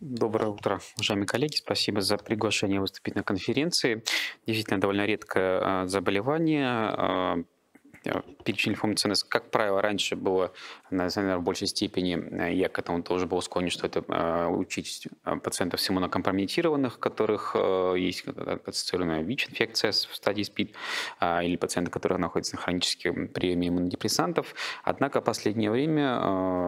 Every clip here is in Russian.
Доброе утро, уважаемые коллеги. Спасибо за приглашение выступить на конференции. Действительно, довольно редкое а, заболевание а, Э, перечень функций у как правило, раньше было, наверное, в большей степени, э, я к этому тоже был склонен, что это э, учить пациентов всему на компрометированных, которых есть ассоциированная ВИЧ-инфекция в стадии СПИД, а, или пациенты, которые находятся на хроническом приеме иммунодепрессантов. Однако в последнее время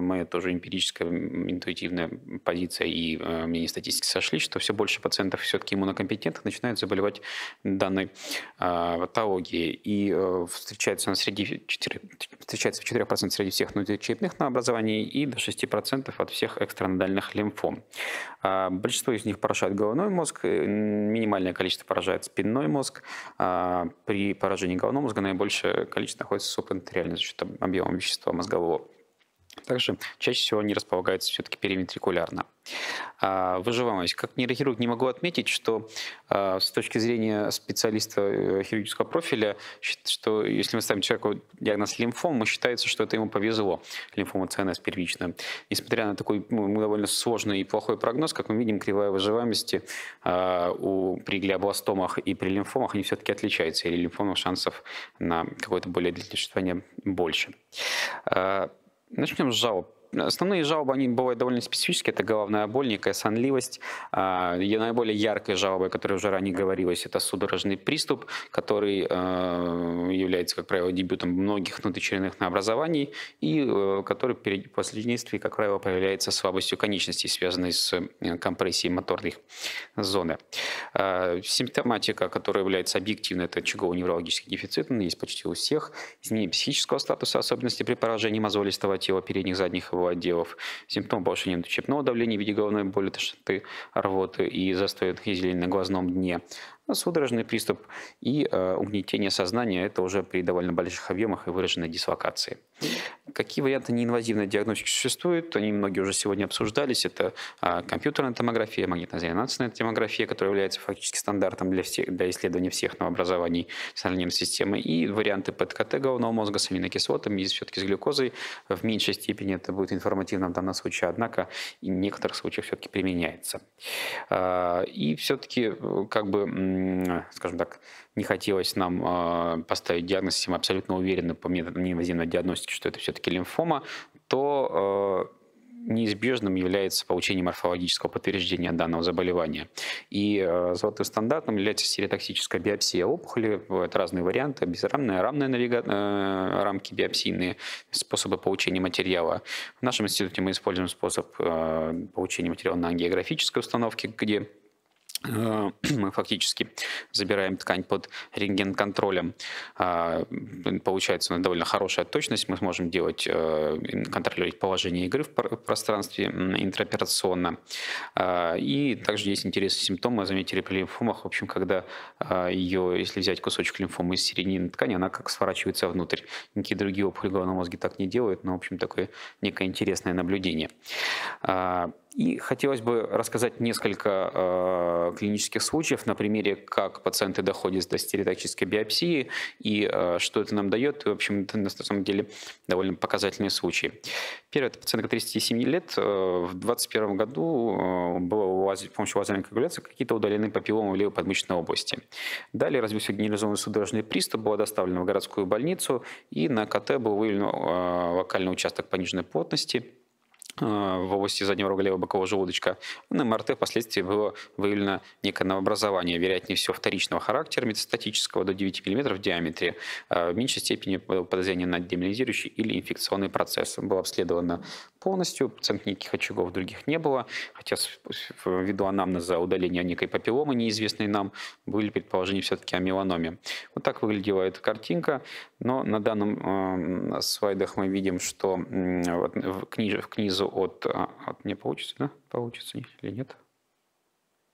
моя тоже эмпирическая, интуитивная позиция и мнение статистики сошли, что все больше пациентов все-таки иммунокомпетентных начинают заболевать данной патологией. И встречается. у среди 4, встречается в 4% среди всех нудичерепных на образовании и до 6% от всех экстранодальных лимфом. А, большинство из них поражает головной мозг, э, минимальное количество поражает спинной мозг. А, при поражении головного мозга наибольшее количество находится субэнтериально за счет объема вещества мозгового. Также чаще всего они располагаются все-таки периметрикулярно. А, выживаемость. Как нейрохирург не могу отметить, что а, с точки зрения специалиста э, хирургического профиля, что если мы ставим человеку диагноз лимфома, считается, что это ему повезло, лимфома ЦНС первично. Несмотря на такой ну, довольно сложный и плохой прогноз, как мы видим, кривая выживаемости а, у, при глиобластомах и при лимфомах они все-таки отличаются, или лимфомах шансов на какое-то более длительное существование больше. nós podemos usá-lo Основные жалобы, они бывают довольно специфические. Это головная боль, некая сонливость. А, наиболее яркой жалобой, о которой уже ранее говорилось, это судорожный приступ, который э, является, как правило, дебютом многих внутричеревных образований и э, который при последствии, как правило, проявляется слабостью конечностей, связанной с э, компрессией моторных зоны. А, симптоматика, которая является объективной, это очагово-неврологический дефицит, он есть почти у всех. Изменение психического статуса, особенности при поражении мозолистого тела передних задних и его отделов. Симптомы повышения внутричерепного давления в виде головной боли, тошноты, рвоты и застоя на глазном дне ну, судорожный приступ и э, угнетение сознания, это уже при довольно больших объемах и выраженной дислокации. Какие варианты неинвазивной диагностики существуют? Они многие уже сегодня обсуждались. Это а, компьютерная томография, магнитно-резонансная томография, которая является фактически стандартом для, всех, для исследования всех новообразований сальной системы. И варианты ПТКТ головного мозга с аминокислотами и все-таки с глюкозой. В меньшей степени это будет информативно в данном случае, однако и в некоторых случаях все-таки применяется. А, и все-таки, э, как бы, скажем так, не хотелось нам э, поставить диагноз, если мы абсолютно уверены по методам неинвазивной диагностики, что это все-таки лимфома, то э, неизбежным является получение морфологического подтверждения данного заболевания. И э, золотым стандартом является стереотоксическая биопсия опухоли. Бывают разные варианты, безрамные, рамные навига... э, рамки биопсийные, способы получения материала. В нашем институте мы используем способ э, получения материала на ангиографической установке, где Э, мы фактически забираем ткань под рентген-контролем. А, получается у нас довольно хорошая точность. Мы сможем делать, э, контролировать положение игры в пространстве интраоперационно. А, и также есть интересные симптомы. Заметили при лимфомах, в общем, когда а, ее, если взять кусочек лимфомы из середины ткани, она как сворачивается внутрь. Никакие другие опухоли головного мозга так не делают, но, в общем, такое некое интересное наблюдение. И хотелось бы рассказать несколько э, клинических случаев на примере, как пациенты доходят до стереотической биопсии и э, что это нам дает. И, в общем, это на самом деле довольно показательные случаи. Первый – это пациентка 37 лет. Э, в 2021 году э, было с помощью лазерной коагуляции какие-то удалены папилломы в левой подмышечной области. Далее развился генерализованный судорожный приступ, была доставлена в городскую больницу, и на КТ был выявлен э, локальный участок пониженной плотности – Э, в области заднего рога левого бокового желудочка. На МРТ впоследствии было выявлено некое новообразование, вероятнее всего вторичного характера, метастатического, до 9 мм в диаметре, э, в меньшей степени подозрение на демилизирующий или инфекционный процесс. Было обследовано полностью, пациент никаких очагов других не было, хотя ввиду анамнеза удаления некой папилломы, неизвестной нам, были предположения все-таки о меланоме. Вот так выглядела эта картинка, но на данном э, слайдах мы видим, что э, в, книж, в книзу от, а, от... Не получится, да? Получится или нет?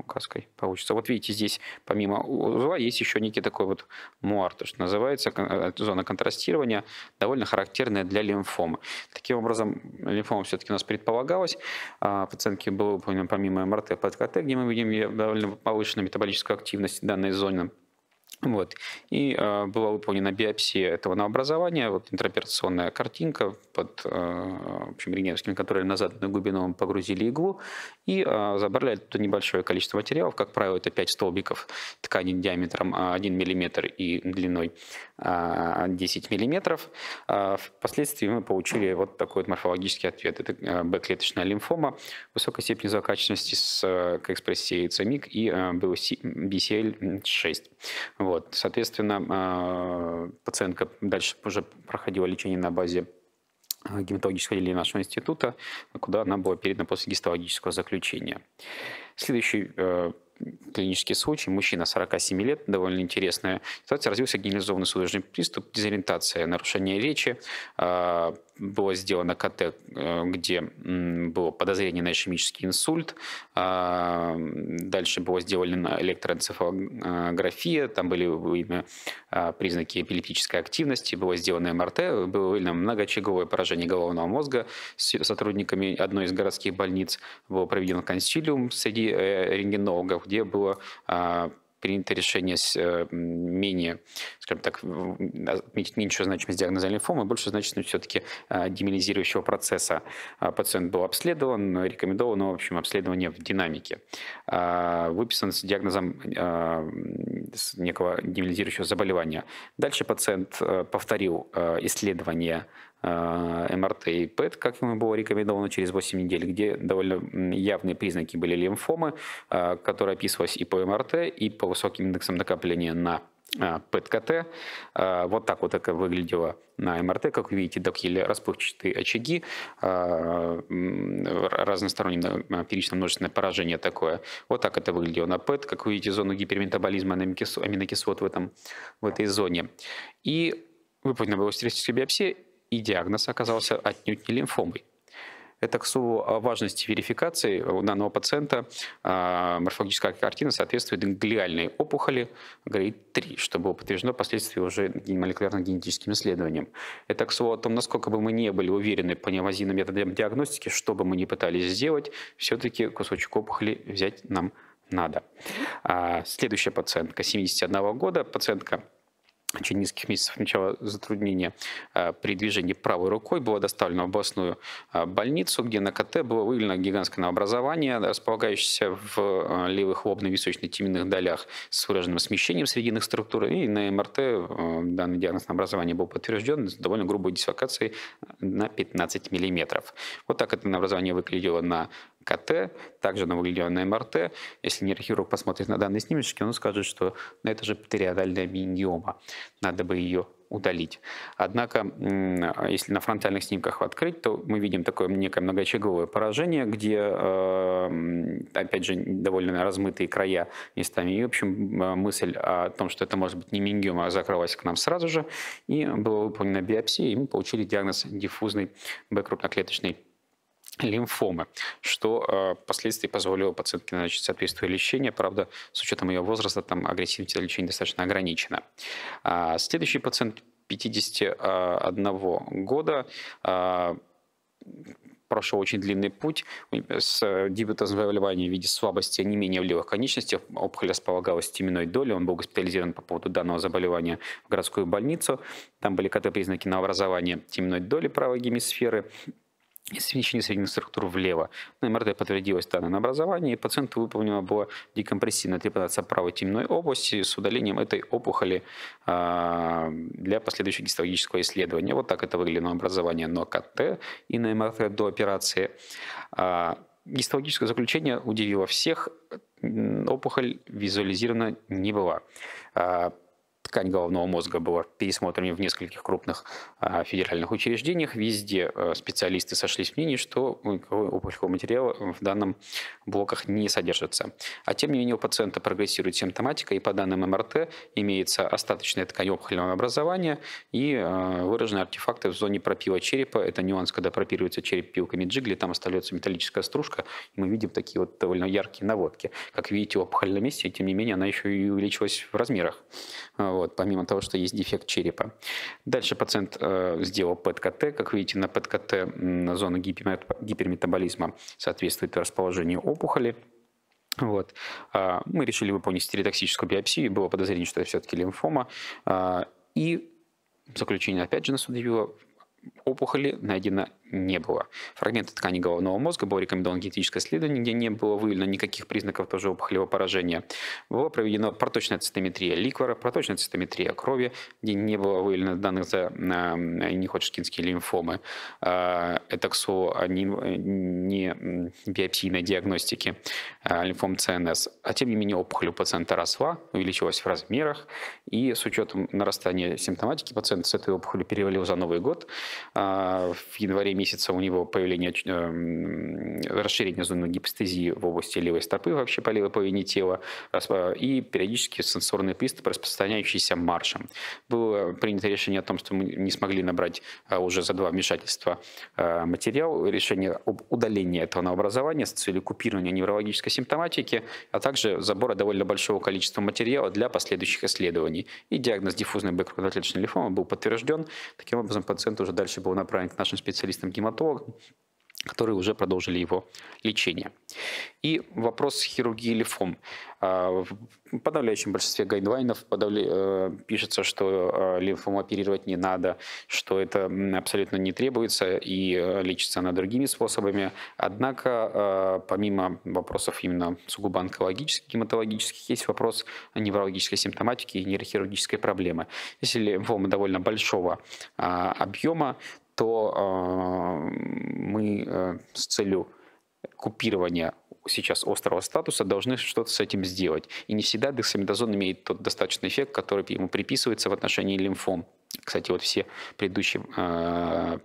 указкой получится. Вот видите, здесь помимо узла есть еще некий такой вот муар, то, что называется, э, зона контрастирования, довольно характерная для лимфомы. Таким образом, лимфома все-таки у нас предполагалась. А, пациентке было помимо МРТ, ПТКТ, где мы видим довольно повышенную метаболическую активность в данной зоны вот. И э, была выполнена биопсия этого новообразования, вот интроперационная картинка под э, в общем, рентгеновским контролем на заданную глубину погрузили иглу и э, забрали туда небольшое количество материалов, как правило, это 5 столбиков ткани диаметром 1 мм и длиной 10 а, миллиметров. А, впоследствии мы получили вот такой вот морфологический ответ. Это э, Б-клеточная лимфома, высокой степени злокачественности с э, экспрессией яйцемик и BCL-6. Э, вот. Соответственно, а, пациентка дальше уже проходила лечение на базе гематологического отделения нашего института, куда она была передана после гистологического заключения. Следующий клинический случай. Мужчина 47 лет, довольно интересная ситуация. Развился генерализованный судорожный приступ, дезориентация, нарушение речи, а, было сделано КТ, э, где было подозрение на ишемический инсульт. А, дальше было сделано электроэнцефалография, там были выявлены а, признаки эпилептической активности, было сделано МРТ, было выявлено многочаговое поражение головного мозга с сотрудниками одной из городских больниц. Был проведен консилиум среди э, рентгенологов, где было а, принято решение с э, менее, скажем так, отметить меньшую значимость диагноза лимфомы, больше значимость все-таки а, демилизирующего процесса. А, пациент был обследован, э, рекомендовано, в общем, обследование в динамике. А, выписан с диагнозом некого демилизирующего заболевания. Дальше пациент э, повторил исследование Э, МРТ и ПЭТ, как ему было рекомендовано через 8 недель, где довольно явные признаки были лимфомы, э, которые описывались и по МРТ, и по высоким индексам накопления на э, ПЭТ-КТ. Вот так вот это выглядело на МРТ. Как вы видите, такие расплывчатые очаги, разностороннее первично-множественное поражение такое. Вот так это выглядело на ПЭТ. Как вы видите, зону гиперметаболизма аминокислот в, этом, в этой зоне. И выполнена была статистическая биопсия, и диагноз оказался отнюдь не лимфомой. Это, к слову, о важности верификации у данного пациента. А, морфологическая картина соответствует глиальной опухоли грейд 3, что было подтверждено впоследствии уже молекулярно-генетическим исследованием. Это, к слову, о том, насколько бы мы не были уверены по неавазийным методам диагностики, что бы мы ни пытались сделать, все-таки кусочек опухоли взять нам надо. А, следующая пациентка, 71 года, пациентка в низких нескольких месяцев начала затруднения э, при движении правой рукой, была доставлена в областную э, больницу, где на КТ было выявлено гигантское новообразование, располагающееся в э, левых лобно-височно-теменных долях с выраженным смещением срединных структур, и на МРТ данный диагноз на образование был подтвержден с довольно грубой дислокацией на 15 миллиметров. Вот так это новообразование выглядело на КТ, также она выглядела МРТ. Если нейрохирург посмотрит на данные снимочки, он скажет, что ну, это же птериодальная миньома, надо бы ее удалить. Однако, если на фронтальных снимках открыть, то мы видим такое некое многочаговое поражение, где, э, опять же, довольно размытые края местами. И, в общем, мысль о том, что это может быть не мингиома, а закрылась к нам сразу же. И была выполнена биопсия, и мы получили диагноз диффузный б-крупноклеточной лимфомы, что э, впоследствии позволило пациентке начать соответствующее лечение. Правда, с учетом ее возраста, там агрессивность лечения достаточно ограничена. А следующий пациент 51 э, года э, прошел очень длинный путь с дебютом заболевания в виде слабости не менее в левых конечностях. Опухоль располагалась в теменной доле. Он был госпитализирован по поводу данного заболевания в городскую больницу. Там были КТ-признаки на образование теменной доли правой гемисферы смещение средних структур влево. На МРТ подтвердилось данное образование, и пациенту выполнена была декомпрессивная трепанация правой темной области с удалением этой опухоли а, для последующего гистологического исследования. Вот так это выглядело образование на КТ и на МРТ до операции. А, гистологическое заключение удивило всех. Опухоль визуализирована не была. А, ткань головного мозга была пересмотрена в нескольких крупных а, федеральных учреждениях. Везде э, специалисты сошлись в мнении, что опухолевого материала в данном блоках не содержится. А тем не менее у пациента прогрессирует симптоматика, и по данным МРТ имеется остаточная ткань опухолевого образования и э, выраженные артефакты в зоне пропила черепа. Это нюанс, когда пропиливается череп пилками джигли, там остается металлическая стружка, и мы видим такие вот довольно яркие наводки. Как видите, опухоль на месте, тем не менее, она еще и увеличилась в размерах. Э, вот, помимо того, что есть дефект черепа. Дальше пациент э, сделал ПЭТ-КТ. Как видите, на ПЭТ-КТ зона гиперметаболизма соответствует расположению опухоли. Вот. А, мы решили выполнить стереотоксическую биопсию, было подозрение, что это все-таки лимфома. А, и заключение опять же нас удивило, опухоли найдено не было. Фрагменты ткани головного мозга было рекомендовано генетическое исследование, где не было выявлено никаких признаков тоже опухолевого поражения. Была проведена проточная цитометрия ликвора, проточная цитометрия крови, где не было выявлено данных за э, неходжкинские лимфомы. А, это, к слову, не, не биопсийной диагностики а, лимфом ЦНС. А тем не менее опухоль у пациента росла, увеличилась в размерах, и с учетом нарастания симптоматики пациент с этой опухолью перевалил за Новый год. А, в январе месяца у него появление э, расширения зоны гипостезии в области левой стопы, вообще по левой половине тела, э, и периодически сенсорные приступы, распространяющиеся маршем. Было принято решение о том, что мы не смогли набрать э, уже за два вмешательства э, материал, решение об удалении этого новообразования с целью купирования неврологической симптоматики, а также забора довольно большого количества материала для последующих исследований. И диагноз диффузной бэкрокотлеточной лимфомы был подтвержден. Таким образом, пациент уже дальше был направлен к нашим специалистам американским гематологам, которые уже продолжили его лечение. И вопрос хирургии лимфом. А, в подавляющем большинстве гайдлайнов подавля... Э, пишется, что э, лимфом оперировать не надо, что это абсолютно не требуется и э, лечится она другими способами. Однако, помимо вопросов именно сугубо онкологических, гематологических, есть вопрос неврологической симптоматики и нейрохирургической проблемы. Если лимфома довольно большого а, объема, то а, мы э, с целью купирования сейчас острого статуса, должны что-то с этим сделать. И не всегда дексаметазон имеет тот достаточный эффект, который ему приписывается в отношении лимфом. Кстати, вот все предыдущие э,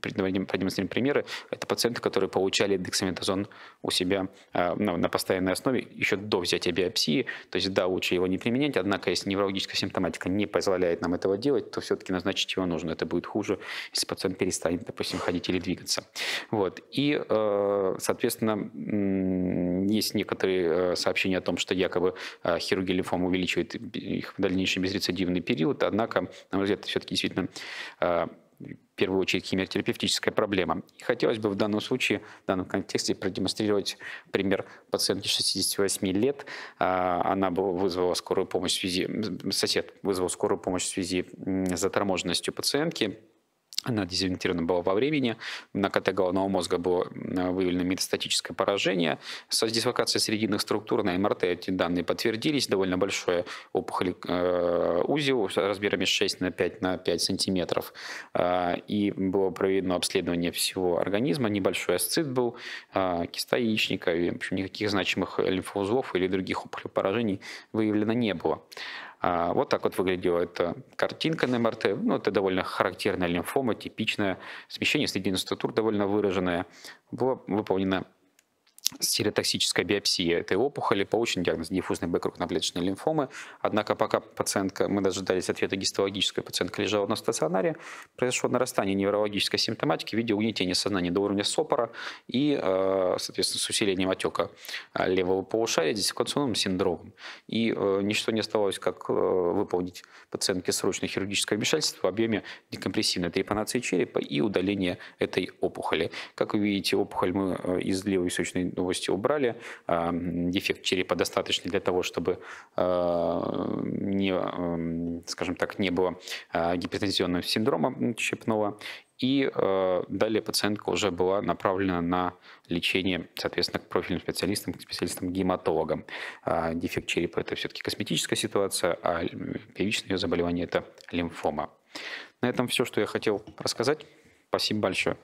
продемонстрируем примеры, это пациенты, которые получали дексаметазон у себя э, ну, на постоянной основе еще до взятия биопсии. То есть, да, лучше его не применять, однако, если неврологическая симптоматика не позволяет нам этого делать, то все-таки назначить его нужно. Это будет хуже, если пациент перестанет, допустим, ходить или двигаться. Вот. И, э, соответственно, есть некоторые э, сообщения о том, что якобы хирургия лимфом увеличивает их дальнейший безрецидивный период, однако, на мой взгляд, это все-таки действительно первую очередь химиотерапевтическая проблема. И хотелось бы в данном случае, в данном контексте продемонстрировать пример пациентки 68 лет. А, она вызвала скорую помощь в связи, сосед вызвал скорую помощь в связи с заторможенностью пациентки она дезориентирована была во времени, на КТ головного мозга было э, выявлено метастатическое поражение, со дислокацией срединных структур на МРТ эти данные подтвердились, довольно большое опухоль э, узел размерами 6 на 5 на 5 сантиметров, э, и было проведено обследование всего организма, небольшой асцит был, э, киста яичника, и, в общем, никаких значимых лимфоузлов или других опухолей поражений выявлено не было. А вот так вот выглядела эта картинка на МРТ. Ну, это довольно характерная лимфома, типичная. Смещение соединенных структур довольно выраженное. Было выполнено стереотоксическая биопсия этой опухоли, получен диагноз диффузной бэкрукноклеточной лимфомы. Однако пока пациентка, мы дожидались ответа гистологической, пациентка лежала на стационаре, произошло нарастание неврологической симптоматики в виде угнетения сознания до уровня сопора и, э, соответственно, с усилением отека э, левого полушария дисекционным синдромом. И э, ничто не оставалось, как выполнить пациентке срочное хирургическое вмешательство в объеме декомпрессивной трепанации черепа и удаление этой опухоли. Как вы видите, опухоль мы из левой височной гвоздь убрали, а, дефект черепа достаточный для того, чтобы а, не, а, скажем так, не было гипертензионного синдрома щепного. И далее пациентка уже была направлена на лечение, соответственно, к профильным специалистам, к специалистам-гематологам. Дефект черепа – это все-таки косметическая ситуация, а первичное ее заболевание – это лимфома. На этом все, что я хотел рассказать. Спасибо большое.